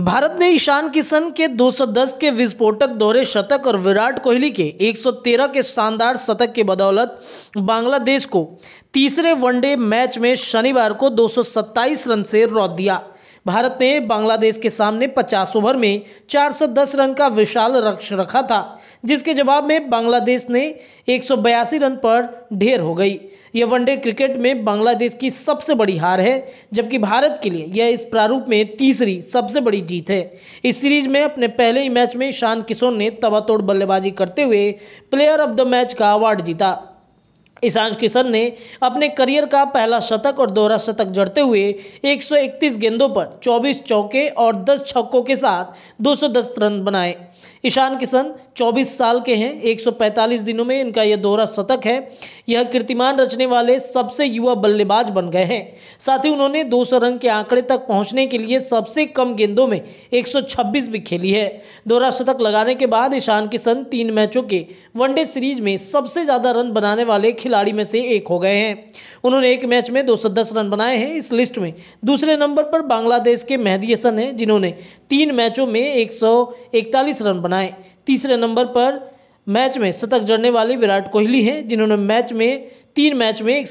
भारत ने ईशान किशन के 210 के विस्फोटक दोहरे शतक और विराट कोहली के 113 के शानदार शतक के बदौलत बांग्लादेश को तीसरे वनडे मैच में शनिवार को 227 रन से रौद दिया भारत ने बांग्लादेश के सामने 50 ओवर में 410 रन का विशाल रक्ष रखा था जिसके जवाब में बांग्लादेश ने एक रन पर ढेर हो गई यह वनडे क्रिकेट में बांग्लादेश की सबसे बड़ी हार है जबकि भारत के लिए यह इस प्रारूप में तीसरी सबसे बड़ी जीत है इस सीरीज में अपने पहले ही मैच में ईशान किशोर ने तबातोड़ बल्लेबाजी करते हुए प्लेयर ऑफ द मैच का अवार्ड जीता ईशान किशन ने अपने करियर का पहला शतक और दोहरा शतक जड़ते हुए 131 गेंदों पर 24 चौके और 10 छक्कों के साथ 210 रन बनाए ईशान किशन 24 साल के हैं 145 दिनों में इनका यह दोहरा शतक है यह कीर्तिमान रचने वाले सबसे युवा बल्लेबाज बन गए हैं साथ ही उन्होंने 200 रन के आंकड़े तक पहुंचने के लिए सबसे कम गेंदों में 126 भी खेली है दोहरा शतक लगाने के बाद ईशान किशन तीन मैचों के वनडे सीरीज में सबसे ज़्यादा रन बनाने वाले खिलाड़ी में से एक हो गए हैं उन्होंने एक मैच में दो रन बनाए हैं इस लिस्ट में दूसरे नंबर पर बांग्लादेश के मेहदी हसन हैं जिन्होंने तीन मैचों में एक रन बनाए तीसरे नंबर पर मैच में शतक जड़ने वाले विराट कोहली हैं जिन्होंने मैच में तीन मैच में एक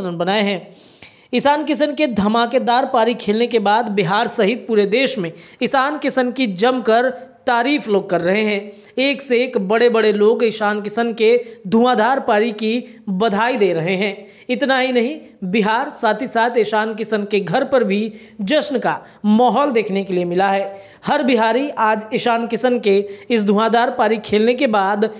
रन बनाए हैं ईशान किशन के धमाकेदार पारी खेलने के बाद बिहार सहित पूरे देश में ईशान किशन की जमकर तारीफ लोग कर रहे हैं एक से एक बड़े बड़े लोग ईशान किशन के धुआंधार पारी की बधाई दे रहे हैं इतना ही नहीं बिहार साथ ही साथ ईशान किशन के घर पर भी जश्न का माहौल देखने के लिए मिला है हर बिहारी आज ईशान किशन के इस धुआंधार पारी खेलने के बाद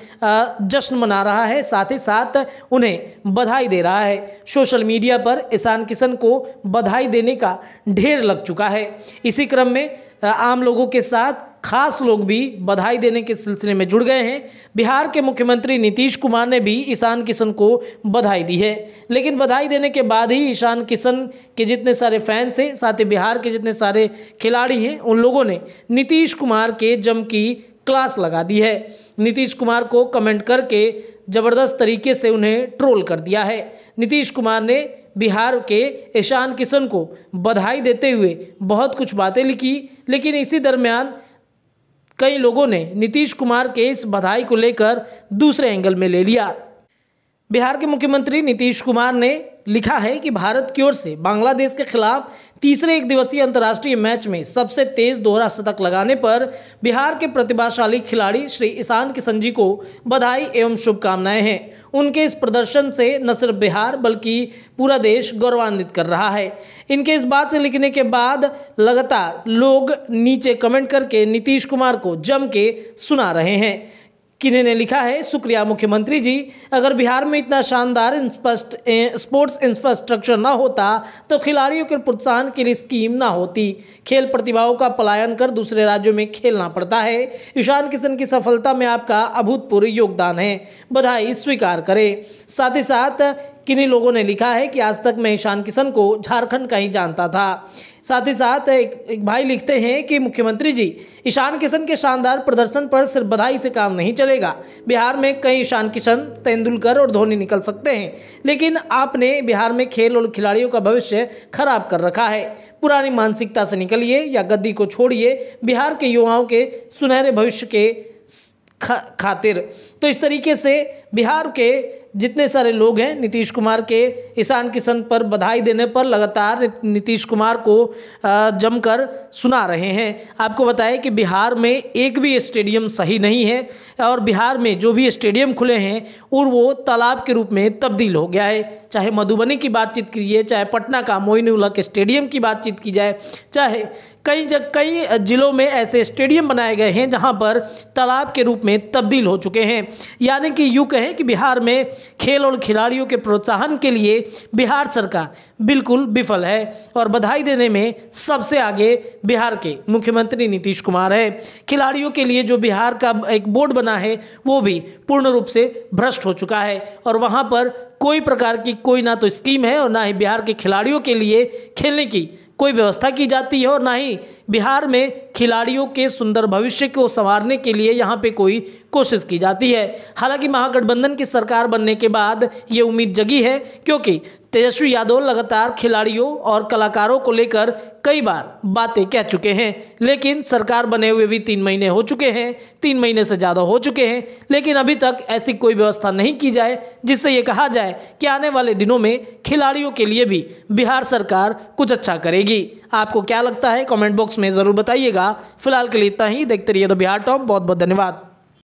जश्न मना रहा है साथ ही साथ उन्हें बधाई दे रहा है सोशल मीडिया पर ईशान किशन को बधाई देने का ढेर लग चुका है इसी क्रम में आम लोगों के साथ खास लोग भी बधाई देने के सिलसिले में जुड़ गए हैं बिहार के मुख्यमंत्री नीतीश कुमार ने भी ईशान किशन को बधाई दी है लेकिन बधाई देने के बाद ही ईशान किशन के जितने सारे फैंस हैं साथ ही बिहार के जितने सारे खिलाड़ी हैं उन लोगों ने नीतीश कुमार के जम की क्लास लगा दी है नीतीश कुमार को कमेंट करके ज़बरदस्त तरीके से उन्हें ट्रोल कर दिया है नीतीश कुमार ने बिहार के ईशान किशन को बधाई देते हुए बहुत कुछ बातें लिखी लेकिन इसी दरमियान कई लोगों ने नीतीश कुमार के इस बधाई को लेकर दूसरे एंगल में ले लिया बिहार के मुख्यमंत्री नीतीश कुमार ने लिखा है कि भारत की ओर से बांग्लादेश के खिलाफ तीसरे एक दिवसीय अंतर्राष्ट्रीय मैच में सबसे तेज दोहरा शतक लगाने पर बिहार के प्रतिभाशाली खिलाड़ी श्री ईशान किशन जी को बधाई एवं शुभकामनाएं हैं उनके इस प्रदर्शन से न सिर्फ बिहार बल्कि पूरा देश गौरवान्वित कर रहा है इनके इस बात से लिखने के बाद लगातार लोग नीचे कमेंट करके नीतीश कुमार को जम के सुना रहे हैं किन्हीं ने लिखा है शुक्रिया मुख्यमंत्री जी अगर बिहार में इतना शानदार इंस्पस्ट स्पोर्ट्स इंफ्रास्ट्रक्चर ना होता तो खिलाड़ियों के प्रोत्साहन के लिए स्कीम ना होती खेल प्रतिभाओं का पलायन कर दूसरे राज्यों में खेलना पड़ता है ईशान किशन की सफलता में आपका अभूतपूर्व योगदान है बधाई स्वीकार करें साथ ही साथ किन्हीं लोगों ने लिखा है कि आज तक मैं ईशान किशन को झारखंड का ही जानता था साथ ही साथ एक, एक भाई लिखते हैं कि मुख्यमंत्री जी ईशान किशन के शानदार प्रदर्शन पर सिर्फ बधाई से काम नहीं चलेगा बिहार में कई ईशान किशन तेंदुलकर और धोनी निकल सकते हैं लेकिन आपने बिहार में खेल और खिलाड़ियों का भविष्य खराब कर रखा है पुरानी मानसिकता से निकलिए या गद्दी को छोड़िए बिहार के युवाओं के सुनहरे भविष्य के खा, खातिर तो इस तरीके से बिहार के जितने सारे लोग हैं नीतीश कुमार के ईशान किशन पर बधाई देने पर लगातार नीतीश कुमार को जमकर सुना रहे हैं आपको बताएं कि बिहार में एक भी स्टेडियम सही नहीं है और बिहार में जो भी स्टेडियम खुले हैं और वो तालाब के रूप में तब्दील हो गया है चाहे मधुबनी की बातचीत कीजिए चाहे पटना का मोइन उलक स्टेडियम की बातचीत की जाए चाहे कई जग कई जिलों में ऐसे स्टेडियम बनाए गए हैं जहां पर तालाब के रूप में तब्दील हो चुके हैं यानी कि यूँ कहें कि बिहार में खेल और खिलाड़ियों के प्रोत्साहन के लिए बिहार सरकार बिल्कुल विफल है और बधाई देने में सबसे आगे बिहार के मुख्यमंत्री नीतीश कुमार है खिलाड़ियों के लिए जो बिहार का एक बोर्ड बना है वो भी पूर्ण रूप से भ्रष्ट हो चुका है और वहाँ पर कोई प्रकार की कोई ना तो स्कीम है और ना ही बिहार के खिलाड़ियों के लिए खेलने की कोई व्यवस्था की जाती है और ना ही बिहार में खिलाड़ियों के सुंदर भविष्य को संवारने के लिए यहाँ पे कोई कोशिश की जाती है हालांकि महागठबंधन की सरकार बनने के बाद ये उम्मीद जगी है क्योंकि तेजस्वी यादव लगातार खिलाड़ियों और कलाकारों को लेकर कई बार बातें कह चुके हैं लेकिन सरकार बने हुए भी तीन महीने हो चुके हैं तीन महीने से ज़्यादा हो चुके हैं लेकिन अभी तक ऐसी कोई व्यवस्था नहीं की जाए जिससे ये कहा जाए कि आने वाले दिनों में खिलाड़ियों के लिए भी बिहार सरकार कुछ अच्छा करेगी आपको क्या लगता है कॉमेंट बॉक्स में ज़रूर बताइएगा फिलहाल के लिए इतना ही देखते रहिए तो बिहार टॉप बहुत बहुत धन्यवाद